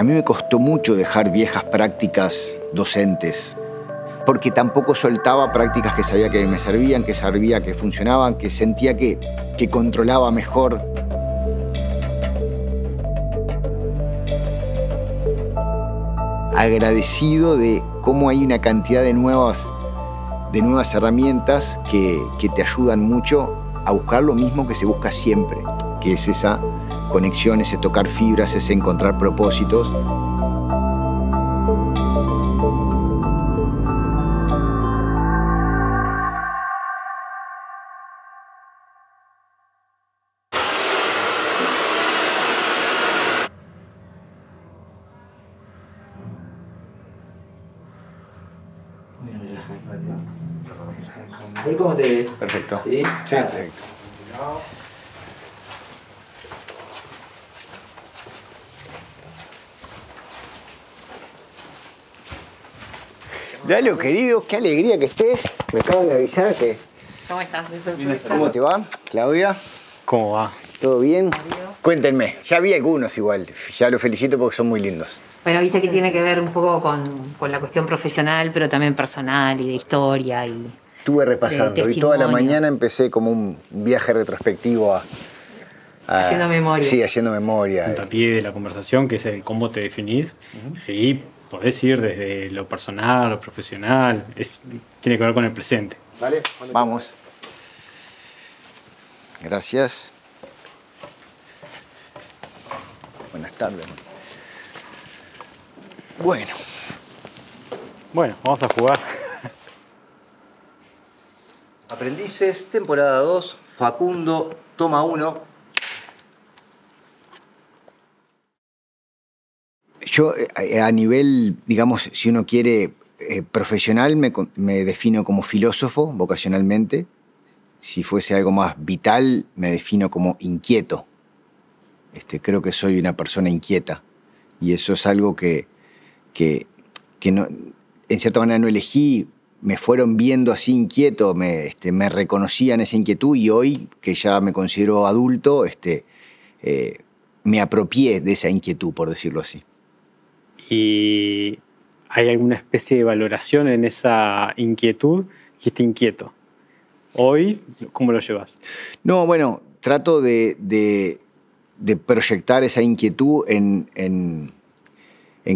A mí me costó mucho dejar viejas prácticas docentes, porque tampoco soltaba prácticas que sabía que me servían, que servía, que funcionaban, que sentía que, que controlaba mejor. Agradecido de cómo hay una cantidad de nuevas, de nuevas herramientas que, que te ayudan mucho a buscar lo mismo que se busca siempre, que es esa conexiones, es tocar fibras, es encontrar propósitos. ¿Ahí cómo te ves? Perfecto. ¿Sí? sí perfecto. Lalo, querido, qué alegría que estés. Me acaban de avisar que... ¿Cómo estás? ¿Cómo te va, Claudia? ¿Cómo va? ¿Todo bien? Cuéntenme, ya vi algunos igual, ya los felicito porque son muy lindos. Bueno, viste que tiene que ver un poco con, la cuestión profesional, pero también personal y de historia. Y Estuve repasando y toda la mañana empecé como un viaje retrospectivo a... haciendo memoria. Sí, haciendo memoria. tapié de la conversación, que es el cómo te definís. Y podés ir desde lo personal, lo profesional, tiene que ver con el presente. Vale, vamos. Gracias. Buenas tardes. Bueno. Bueno, vamos a jugar. Aprendices, temporada 2, Facundo, toma 1. yo eh, a nivel, digamos, si uno quiere, eh, profesional me, me, defino como filósofo vocacionalmente. Si fuese algo más vital, me defino como inquieto. Este, creo que soy una persona inquieta. Y eso es algo que, que, que no, en cierta manera no elegí. Me fueron viendo así inquieto, me, este, reconocían esa inquietud y hoy, que ya me considero adulto, este, eh, me apropié de esa inquietud, por decirlo así y hay alguna especie de valoración en esa inquietud, dijiste inquieto. Hoy, ¿cómo lo llevas? No, bueno, trato de, proyectar esa inquietud en,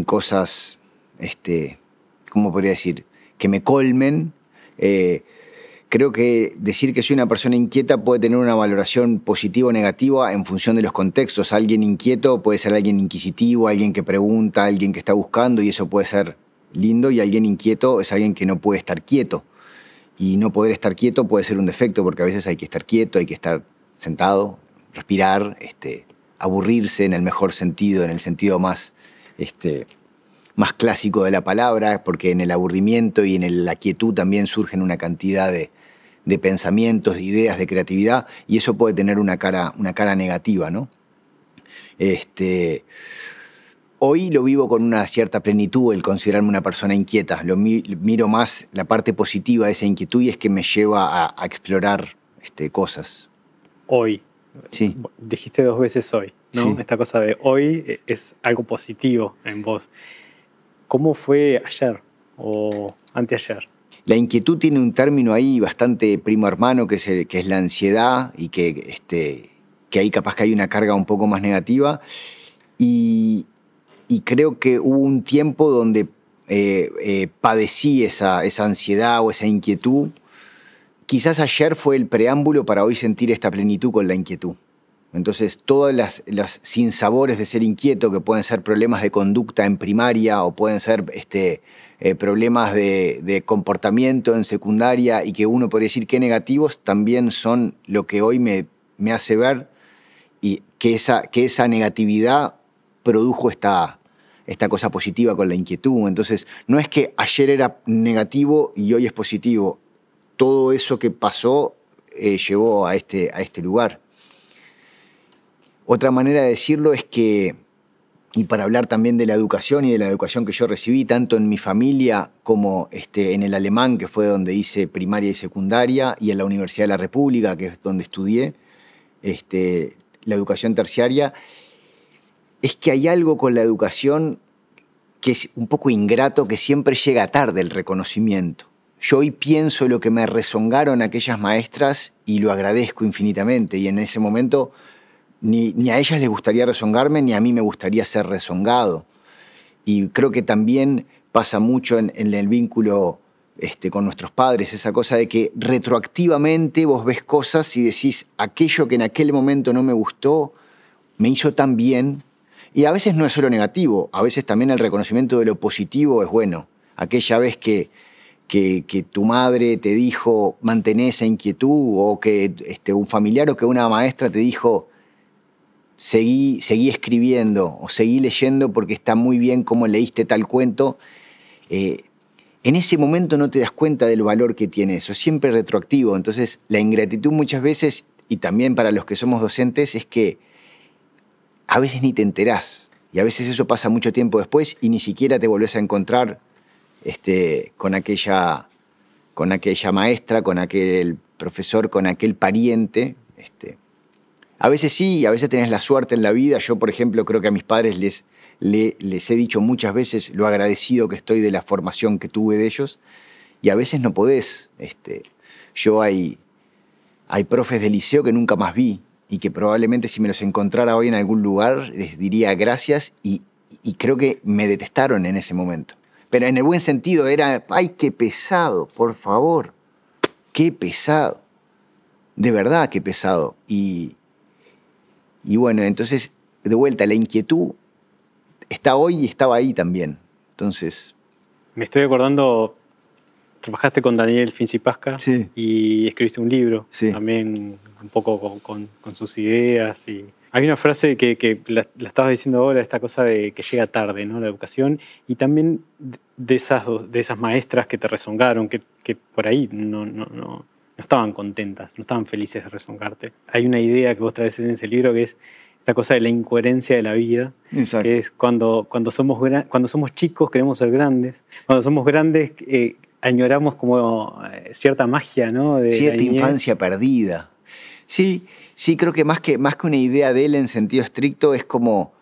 cosas, este, ¿cómo podría decir? Que me colmen. Eh, creo que decir que soy una persona inquieta puede tener una valoración positiva o negativa en función de los contextos. Alguien inquieto puede ser alguien inquisitivo, alguien que pregunta, alguien que está buscando y eso puede ser lindo y alguien inquieto es alguien que no puede estar quieto. Y no poder estar quieto puede ser un defecto porque a veces hay que estar quieto, hay que estar sentado, respirar, este, aburrirse en el mejor sentido, en el sentido más... Este, más clásico de la palabra, porque en el aburrimiento y en la quietud también surgen una cantidad de, de pensamientos, de ideas, de creatividad, y eso puede tener una cara, una cara negativa, ¿no? Este, hoy lo vivo con una cierta plenitud el considerarme una persona inquieta. Lo miro más la parte positiva de esa inquietud y es que me lleva a, explorar este, cosas. Hoy. Sí. Dijiste dos veces hoy, ¿no? Esta cosa de hoy es algo positivo en vos. ¿Cómo fue ayer o anteayer? La inquietud tiene un término ahí bastante primo hermano, que es, la ansiedad y que, este, que ahí capaz que hay una carga un poco más negativa. Y, creo que hubo un tiempo donde eh, eh, padecí esa ansiedad o esa inquietud. Quizás ayer fue el preámbulo para hoy sentir esta plenitud con la inquietud. Entonces, todas las, sinsabores de ser inquieto, que pueden ser problemas de conducta en primaria o pueden ser este, eh, problemas de, comportamiento en secundaria y que uno puede decir que negativos, también son lo que hoy me, hace ver y que esa, negatividad produjo esta, cosa positiva con la inquietud. Entonces, no es que ayer era negativo y hoy es positivo. Todo eso que pasó eh, llevó a este, este lugar. Otra manera de decirlo es que, y para hablar también de la educación y de la educación que yo recibí, tanto en mi familia como este, en el alemán, que fue donde hice primaria y secundaria, y en la Universidad de la República, que es donde estudié este, la educación terciaria, es que hay algo con la educación que es un poco ingrato, que siempre llega tarde el reconocimiento. Yo hoy pienso lo que me rezongaron aquellas maestras y lo agradezco infinitamente. Y en ese momento ni, a ellas les gustaría rezongarme, ni a mí me gustaría ser rezongado. Y creo que también pasa mucho en, el vínculo este, con nuestros padres, esa cosa de que retroactivamente vos ves cosas y decís, aquello que en aquel momento no me gustó, me hizo tan bien. Y a veces no es solo negativo, a veces también el reconocimiento de lo positivo es bueno. Aquella vez que, que, tu madre te dijo, mantén esa inquietud, o que este, un familiar o que una maestra te dijo, seguí, escribiendo o seguí leyendo porque está muy bien cómo leíste tal cuento. Eh, en ese momento no te das cuenta del valor que tiene eso, siempre retroactivo. Entonces, la ingratitud muchas veces, y también para los que somos docentes, es que a veces ni te enterás. Y a veces eso pasa mucho tiempo después y ni siquiera te volvés a encontrar este, con, aquella, con aquella maestra, con aquel profesor, con aquel pariente. Este, a veces sí, a veces tenés la suerte en la vida. Yo, por ejemplo, creo que a mis padres les, les, he dicho muchas veces lo agradecido que estoy de la formación que tuve de ellos. Y a veces no podés. Este, yo hay, hay profes de liceo que nunca más vi y que probablemente si me los encontrara hoy en algún lugar les diría gracias y, y creo que me detestaron en ese momento. Pero en el buen sentido era, ay, qué pesado, por favor, qué pesado. De verdad, qué pesado. Y, y bueno, entonces, de vuelta, la inquietud está hoy y estaba ahí también. Entonces... Me estoy acordando, trabajaste con Daniel Finzipasca sí. y escribiste un libro también un poco con, sus ideas. y Hay una frase que, que la, estabas diciendo ahora, esta cosa de que llega tarde, ¿no? La educación y también de esas, de esas maestras que te rezongaron, que, por ahí no, no, no no estaban contentas, no estaban felices de rezongarte. Hay una idea que vos traes en ese libro que es esta cosa de la incoherencia de la vida, que es cuando, cuando, somos cuando somos chicos queremos ser grandes, cuando somos grandes eh, añoramos como eh, cierta magia, ¿no? cierta infancia perdida. Sí, sí, creo que más que, más que una idea de él en sentido estricto es como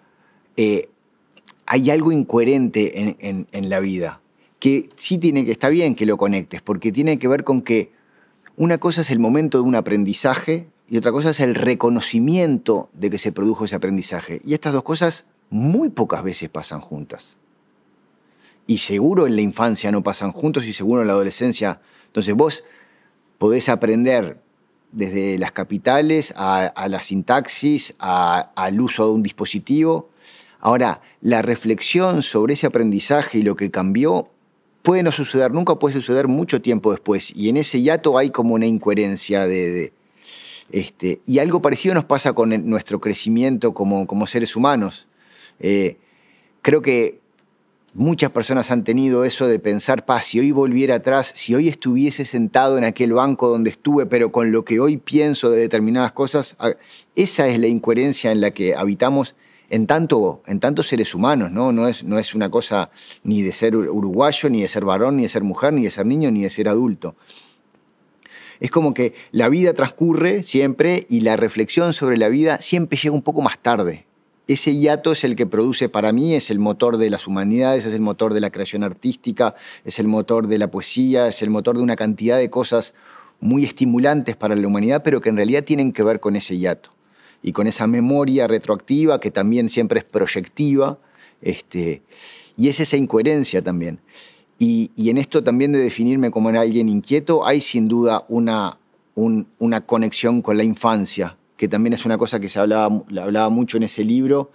eh, hay algo incoherente en, en la vida, que sí tiene que, está bien que lo conectes, porque tiene que ver con que una cosa es el momento de un aprendizaje y otra cosa es el reconocimiento de que se produjo ese aprendizaje. Y estas dos cosas muy pocas veces pasan juntas. Y seguro en la infancia no pasan juntos y seguro en la adolescencia. Entonces vos podés aprender desde las capitales a, la sintaxis, al uso de un dispositivo. Ahora, la reflexión sobre ese aprendizaje y lo que cambió puede no suceder nunca, puede suceder mucho tiempo después. Y en ese hiato hay como una incoherencia de... este, y algo parecido nos pasa con nuestro crecimiento como, como seres humanos. Eh, creo que muchas personas han tenido eso de pensar, pa, si hoy volviera atrás, si hoy estuviese sentado en aquel banco donde estuve, pero con lo que hoy pienso de determinadas cosas, ah, esa es la incoherencia en la que habitamos en, tanto, en tantos seres humanos, ¿no? No es, no es una cosa ni de ser uruguayo, ni de ser varón, ni de ser mujer, ni de ser niño, ni de ser adulto. Es como que la vida transcurre siempre y la reflexión sobre la vida siempre llega un poco más tarde. Ese hiato es el que produce para mí, es el motor de las humanidades, es el motor de la creación artística, es el motor de la poesía, es el motor de una cantidad de cosas muy estimulantes para la humanidad, pero que en realidad tienen que ver con ese hiato y con esa memoria retroactiva que también siempre es proyectiva, este, y es esa incoherencia también. Y, en esto también de definirme como alguien inquieto, hay sin duda una, una conexión con la infancia, que también es una cosa que se hablaba, hablaba mucho en ese libro,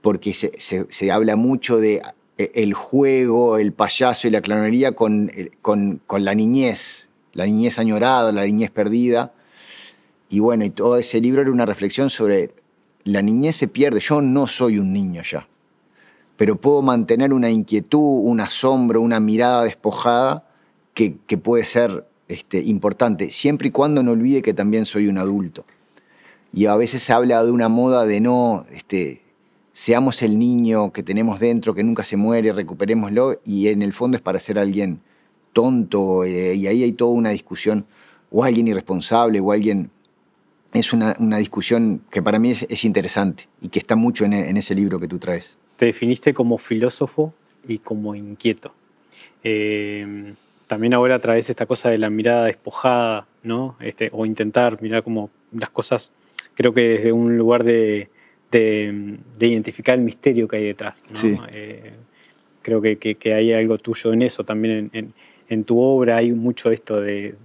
porque se, habla mucho de e, el juego, el payaso y la clonería eh, con la niñez, la niñez añorada, la niñez perdida. Y bueno, y todo ese libro era una reflexión sobre la niñez se pierde, yo no soy un niño ya, pero puedo mantener una inquietud, un asombro, una mirada despojada que, puede ser este, importante, siempre y cuando no olvide que también soy un adulto. Y a veces se habla de una moda de no, este, seamos el niño que tenemos dentro, que nunca se muere, recuperémoslo, y en el fondo es para ser alguien tonto, eh, y ahí hay toda una discusión, o alguien irresponsable, o alguien es una, discusión que para mí es, interesante y que está mucho en, ese libro que tú traes. Te definiste como filósofo y como inquieto. Em, también ahora traes esta cosa de la mirada despojada, ¿no? Este, o intentar mirar como las cosas, creo que desde un lugar de, identificar el misterio que hay detrás. Eh, creo que, hay algo tuyo en eso también, en, tu obra hay mucho esto de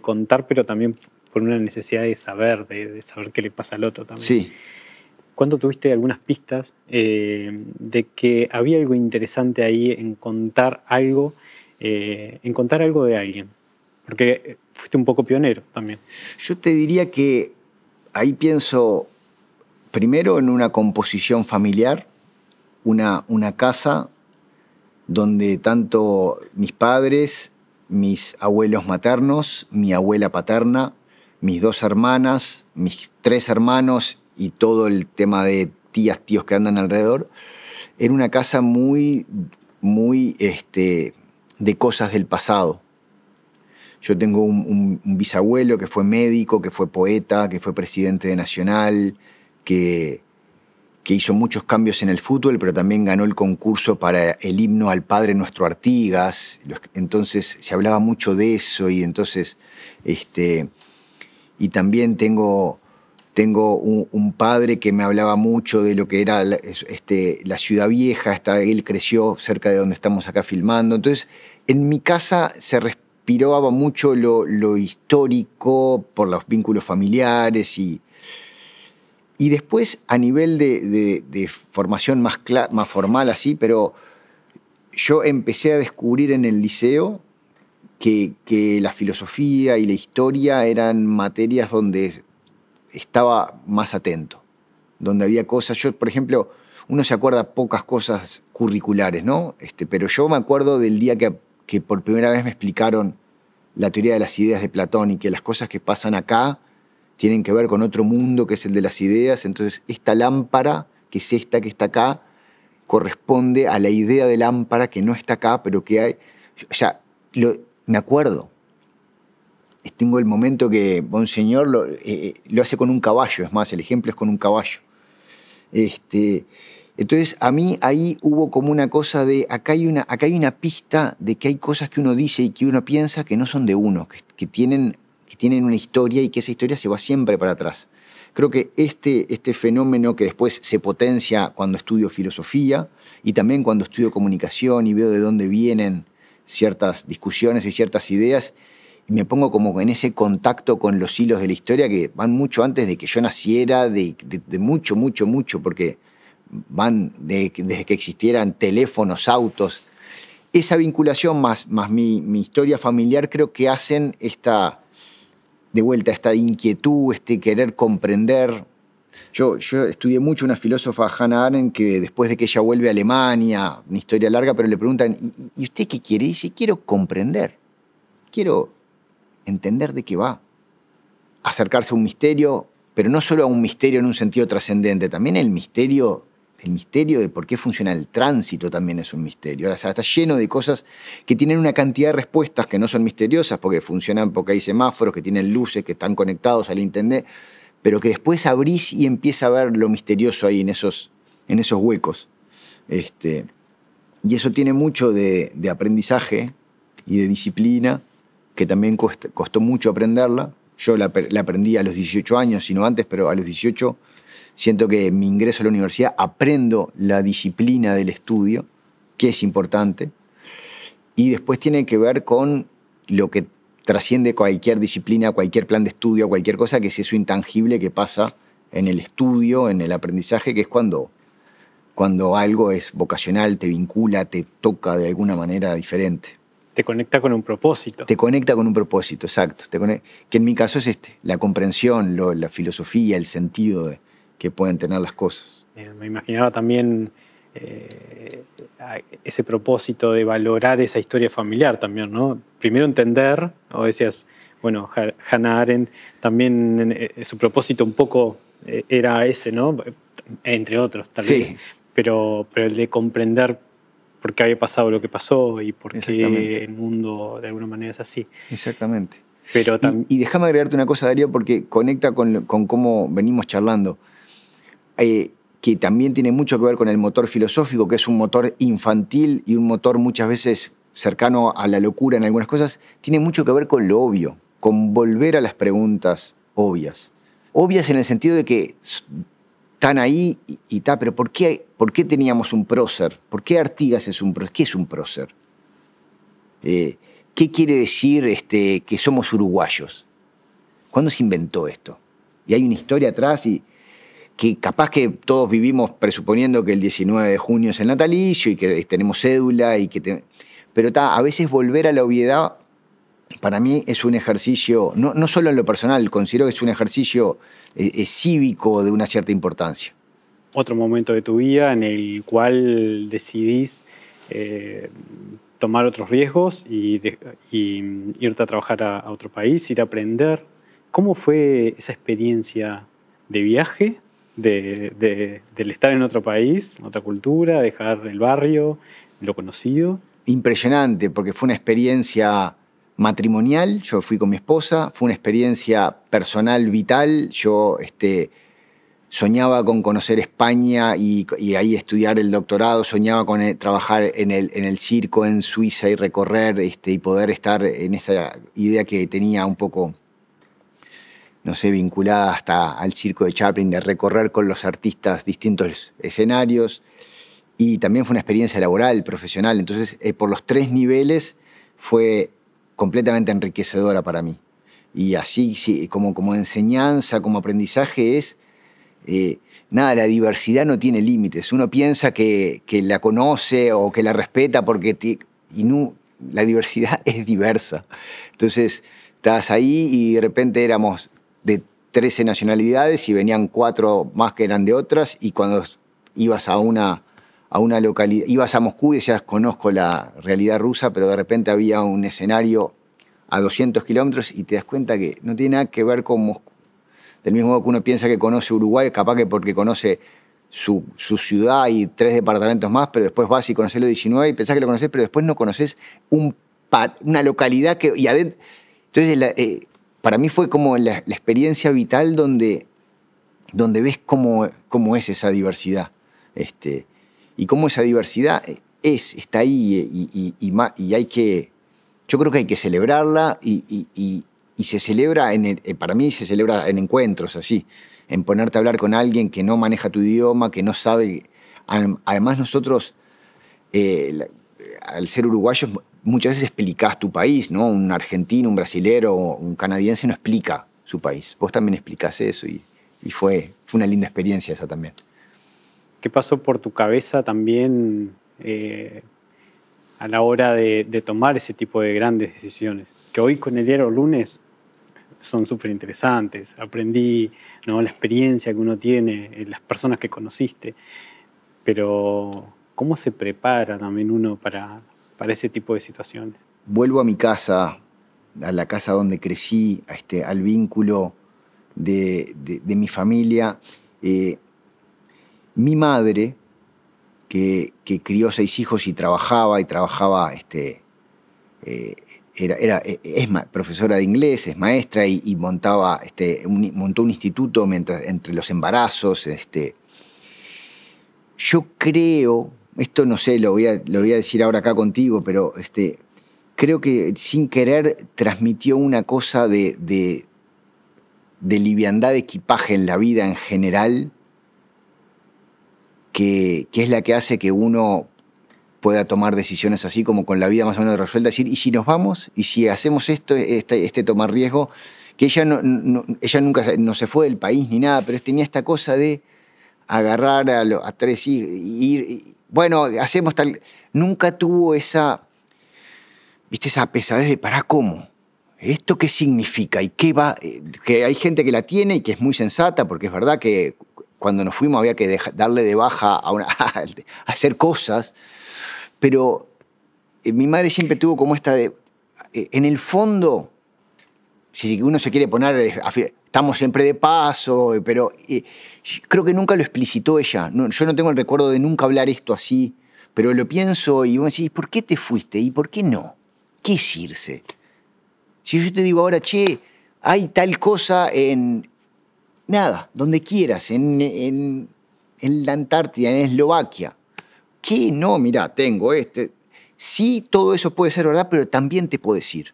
contar, pero también con una necesidad de saber, de, saber qué le pasa al otro también. Sí. ¿Cuándo tuviste algunas pistas eh, de que había algo interesante ahí en contar algo, eh, en contar algo de alguien? Porque eh, fuiste un poco pionero también. Yo te diría que ahí pienso primero en una composición familiar, una, una casa donde tanto mis padres, mis abuelos maternos, mi abuela paterna, mis dos hermanas, mis tres hermanos y todo el tema de tías, tíos que andan alrededor, en una casa muy, muy este, de cosas del pasado. Yo tengo un, bisabuelo que fue médico, que fue poeta, que fue presidente de Nacional, que, que hizo muchos cambios en el fútbol, pero también ganó el concurso para el himno al Padre Nuestro Artigas. Entonces se hablaba mucho de eso y entonces este, y también tengo, tengo un, padre que me hablaba mucho de lo que era la, este, ciudad vieja, hasta él creció cerca de donde estamos acá filmando. Entonces, en mi casa se respiraba mucho lo, histórico por los vínculos familiares y, y después, a nivel de, formación más, más, formal, así, pero yo empecé a descubrir en el liceo que, la filosofía y la historia eran materias donde estaba más atento, donde había cosas. Yo, por ejemplo, uno se acuerda pocas cosas curriculares, ¿no? Este, pero yo me acuerdo del día que, por primera vez me explicaron la teoría de las ideas de Platón y que las cosas que pasan acá tienen que ver con otro mundo que es el de las ideas. Entonces, esta lámpara, que es esta que está acá, corresponde a la idea de lámpara que no está acá, pero que hay me acuerdo. Tengo el momento que Monseñor eh, eh, lo, hace con un caballo, es más, el ejemplo es con un caballo. Este, entonces, a mí ahí hubo como una cosa de, acá hay una, acá hay una pista de que hay cosas que uno dice y que uno piensa que no son de uno, que, tienen, que tienen una historia y que esa historia se va siempre para atrás. Creo que este, este fenómeno que después se potencia cuando estudio filosofía y también cuando estudio comunicación y veo de dónde vienen ciertas discusiones y ciertas ideas y me pongo como en ese contacto con los hilos de la historia que van mucho antes de que yo naciera, de, mucho, mucho, mucho, porque van desde que existieran teléfonos, autos. Esa vinculación más, más mi, mi, historia familiar creo que hacen esta, de vuelta, esta inquietud, este querer comprender yo, estudié mucho una filósofa, Hannah Arendt, que después de que ella vuelve a Alemania, una historia larga, pero le preguntan, ¿y, usted qué quiere? Y dice, quiero comprender, quiero entender de qué va. Acercarse a un misterio, pero no solo a un misterio en un sentido trascendente, también el misterio el misterio de por qué funciona el tránsito también es un misterio. está lleno de cosas que tienen una cantidad de respuestas que no son misteriosas porque funcionan porque hay semáforos, que tienen luces, que están conectados al internet pero que después abrís y empieza a ver lo misterioso ahí en esos, en esos huecos. Este, y eso tiene mucho de, aprendizaje y de disciplina, que también costó mucho aprenderla. Yo la, la, aprendí a los 18 años, sino antes, pero a los 18 siento que mi ingreso a la universidad aprendo la disciplina del estudio, que es importante. Y después tiene que ver con lo que trasciende cualquier disciplina, cualquier plan de estudio, cualquier cosa, que es eso intangible que pasa en el estudio, en el aprendizaje, que es cuando, cuando algo es vocacional, te vincula, te toca de alguna manera diferente. Te conecta con un propósito. Te conecta con un propósito, exacto. que en mi caso es este, la comprensión, la filosofía, el sentido que pueden tener las cosas. me imaginaba también eh, ese propósito de valorar esa historia familiar también, ¿no? Primero entender, o decías, bueno, Hannah Arendt también eh, su propósito un poco eh, era ese, ¿no? Entre otros, tal vez. Pero, pero el de comprender por qué había pasado lo que pasó y por qué el mundo de alguna manera es así. Exactamente. Pero y, déjame agregarte una cosa, Darío, porque conecta con, cómo venimos charlando que también tiene mucho que ver con el motor filosófico, que es un motor infantil y un motor muchas veces cercano a la locura en algunas cosas, tiene mucho que ver con lo obvio, con volver a las preguntas obvias. Obvias en el sentido de que están ahí y, está tal, pero ¿por qué, ¿por qué teníamos un prócer? ¿Por qué Artigas es un prócer? ¿Qué es un prócer? Eh, ¿Qué quiere decir este, que somos uruguayos? ¿Cuándo se inventó esto? Y hay una historia atrás y que capaz que todos vivimos presuponiendo que el 19 de junio es el natalicio y que eh, tenemos cédula y que... Pero a veces volver a la obviedad para mí es un ejercicio, no, no solo en lo personal, considero que es un ejercicio eh, eh, cívico de una cierta importancia. Otro momento de tu vida en el cual decidís tomar otros riesgos y, mm, irte a trabajar a otro país, ir a aprender. ¿Cómo fue esa experiencia de viaje de, del estar en otro país, otra cultura, dejar el barrio, lo conocido. Impresionante, porque fue una experiencia matrimonial, yo fui con mi esposa, fue una experiencia personal, vital, yo este, soñaba con conocer España y, ahí estudiar el doctorado, soñaba con eh, trabajar en el, en el, circo en Suiza y recorrer este, y poder estar en esa idea que tenía un poco no sé, vinculada hasta al circo de Chaplin, de recorrer con los artistas distintos escenarios. Y también fue una experiencia laboral, profesional. Entonces, eh, por los tres niveles fue completamente enriquecedora para mí. Y así, sí, como, como enseñanza, como aprendizaje, es. Eh, nada, la diversidad no tiene límites. Uno piensa que, la conoce o que la respeta porque. y no, la diversidad es diversa. Entonces, estás ahí y de repente éramos 13 nacionalidades y venían cuatro más que eran de otras y cuando ibas a una, a una localidad, ibas a Moscú y decías, conozco la realidad rusa, pero de repente había un escenario a 200 kilómetros y te das cuenta que no tiene nada que ver con Moscú. Del mismo modo que uno piensa que conoce Uruguay, capaz que porque conoce su, ciudad y tres departamentos más, pero después vas y conoces los 19 y pensás que lo conoces, pero después no conoces un, una localidad que... entonces, eh, para mí fue como la, experiencia vital donde, donde ves cómo, cómo, es esa diversidad. Este, y cómo esa diversidad es, está ahí eh, y, y, hay que, yo creo que hay que celebrarla y, se celebra, en eh, para mí se celebra en encuentros así, en ponerte a hablar con alguien que no maneja tu idioma, que no sabe. Además nosotros, eh, al ser uruguayos, muchas veces explicás tu país, ¿no? Un argentino, un brasilero, un canadiense no explica su país. Vos también explicás eso y, fue, una linda experiencia esa también. ¿Qué pasó por tu cabeza también eh, a la hora de, tomar ese tipo de grandes decisiones? Que hoy con el diario lunes son súper interesantes. Aprendí ¿no? la experiencia que uno tiene, eh, las personas que conociste, pero ¿cómo se prepara también uno para, para ese tipo de situaciones. Vuelvo a mi casa, a la casa donde crecí, este, al vínculo de, mi familia. Eh, mi madre, que, crió seis hijos y trabajaba, y trabajaba, este, eh, eh, es profesora de inglés, es maestra y, montaba, este, montó un instituto mientras, entre los embarazos. Yo creo esto no sé, lo voy a, lo voy a decir ahora acá contigo, pero este, creo que sin querer transmitió una cosa de, de, liviandad de equipaje en la vida en general, que, es la que hace que uno pueda tomar decisiones así como con la vida más o menos resuelta, decir, ¿y si nos vamos? ¿Y si hacemos esto, este, este tomar riesgo? Que ella, no, ella nunca no se fue del país ni nada, pero tenía esta cosa de agarrar a, tres hijos, ir, bueno, hacemos tal... Nunca tuvo esa, viste, esa pesadez de, ¿para cómo? ¿Esto qué significa? ¿Y qué va? Eh, que hay gente que la tiene y que es muy sensata, porque es verdad que cuando nos fuimos había que darle de baja a, una, a, hacer cosas, pero eh, mi madre siempre tuvo como esta de, eh, en el fondo, si uno se quiere poner, estamos siempre de paso, pero creo que nunca lo explicitó ella. yo no tengo el recuerdo de nunca hablar esto así, pero lo pienso y vos decís, ¿por qué te fuiste? ¿Y por qué no? ¿Qué es irse? Si yo te digo ahora, che, hay tal cosa en, nada, donde quieras, en, la Antártida, en Eslovaquia. ¿Qué? No, mira, tengo este. Sí, todo eso puede ser verdad, pero también te puedo decir.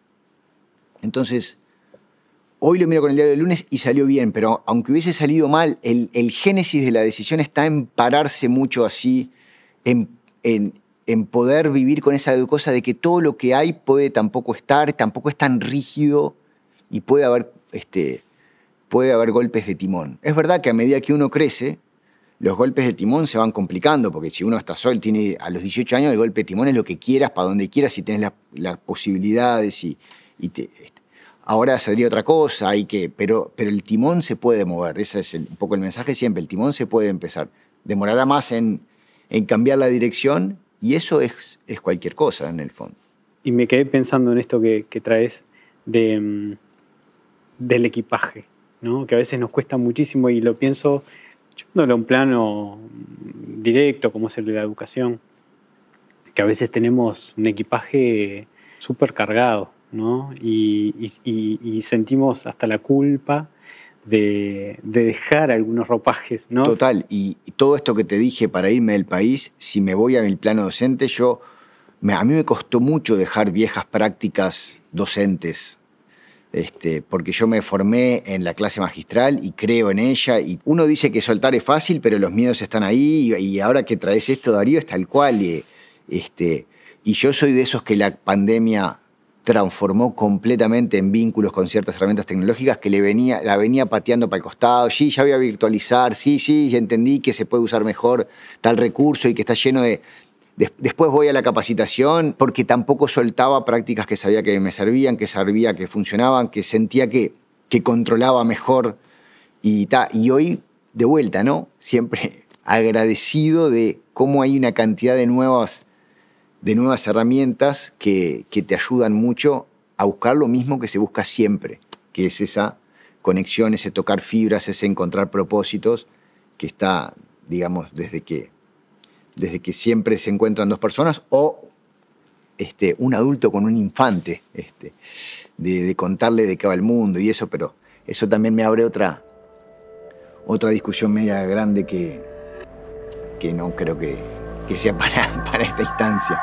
Entonces, Hoy lo miro con el diario del lunes y salió bien, pero aunque hubiese salido mal, el, génesis de la decisión está en pararse mucho así, en, poder vivir con esa cosa de que todo lo que hay puede tampoco estar, tampoco es tan rígido y puede haber, este, puede haber golpes de timón. Es verdad que a medida que uno crece, los golpes de timón se van complicando, porque si uno está solo, tiene a los 18 años, el golpe de timón es lo que quieras, para donde quieras, si tienes las, posibilidades y, y te, ahora sería otra cosa, hay que, pero, pero el timón se puede mover, ese es un poco el mensaje siempre, el timón se puede empezar. Demorará más en, cambiar la dirección y eso es, cualquier cosa en el fondo. Y me quedé pensando en esto que, traes mm, del equipaje, ¿no? que a veces nos cuesta muchísimo y lo pienso no a un plano mm, directo como es el de la educación, que a veces tenemos un equipaje súper cargado y, sentimos hasta la culpa de, dejar algunos ropajes. Total, y todo esto que te dije para irme del país, si me voy a mi plano docente, yo a mí me costó mucho dejar viejas prácticas docentes. Este, porque yo me formé en la clase magistral y creo en ella. Y uno dice que soltar es fácil, pero los miedos están ahí. Y, ahora que traes esto, Darío, es tal cual. Eh, este, y yo soy de esos que la pandemia transformó completamente en vínculos con ciertas herramientas tecnológicas que le venía, la venía pateando para el costado. Sí, ya voy a virtualizar, sí, sí, ya entendí que se puede usar mejor tal recurso y que está lleno de... Después voy a la capacitación porque tampoco soltaba prácticas que sabía que me servían, que servía, que funcionaban, que sentía que, que controlaba mejor. Y, ta, y hoy, de vuelta, ¿no? Siempre agradecido de cómo hay una cantidad de nuevas de nuevas herramientas que, te ayudan mucho a buscar lo mismo que se busca siempre, que es esa conexión, ese tocar fibras, ese encontrar propósitos, que está, digamos, desde que, desde que siempre se encuentran dos personas, o este, un adulto con un infante, este, de, contarle de qué va el mundo y eso, pero eso también me abre otra, otra discusión media grande que, que no creo que, que sea para, para esta instancia.